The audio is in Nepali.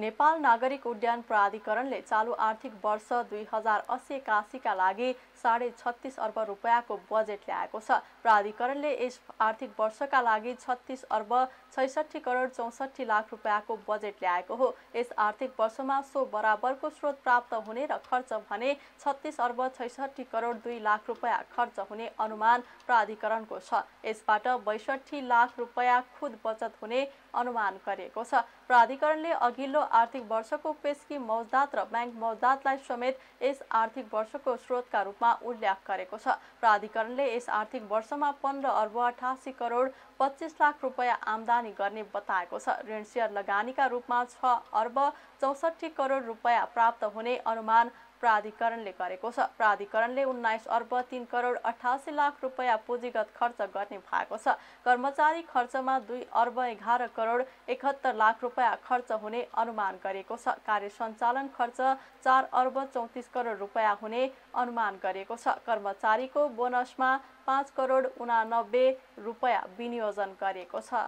नेपाल नागरिक उड्डयन प्राधिकरणले चालु आर्थिक वर्ष दुई हजार अस्सी एकासीका लागि साढे छत्तिस अर्ब रुपियाँको बजेट ल्याएको छ प्राधिकरणले यस आर्थिक वर्षका लागि छत्तिस अर्ब छैसठी करोड चौसठी लाख रुपियाँको बजेट ल्याएको हो यस आर्थिक वर्षमा सो बराबरको स्रोत प्राप्त हुने र खर्च भने छत्तिस अर्ब छैसठी करोड दुई लाख रुपियाँ खर्च हुने अनुमान प्राधिकरणको छ यसबाट बैसठी लाख रुपियाँ खुद बचत हुने अनुमान गरिएको छ प्राधिकरणले अघिल्लो आर्थिक वर्षको पेसकी मौजदात र ब्याङ्क मौजदातलाई समेत यस आर्थिक वर्षको स्रोतका रूपमा उल्लेख गरेको छ प्राधिकरणले यस आर्थिक वर्षमा पन्ध्र अर्ब अठासी करोड पच्चिस लाख रुपियाँ आमदानी गर्ने बताएको छ ऋण सेयर लगानीका रूपमा छ अर्ब चौसठी करोड रुपियाँ प्राप्त हुने अनुमान प्राधिकरणले गरेको छ प्राधिकरणले उन्नाइस अर्ब तिन करोड अठासी लाख रुपियाँ पुँजीगत खर्च गर्ने भएको छ कर्मचारी खर्चमा दुई अर्ब एघार करोड एकहत्तर लाख रुपियाँ खर्च हुने अनुमान गरेको छ कार्य सञ्चालन खर्च चार अर्ब चौतिस करोड रुपियाँ हुने अनुमान गरेको छ कर्मचारीको बोनसमा पाँच करोड उनानब्बे रुपियाँ विनियोजन गरिएको छ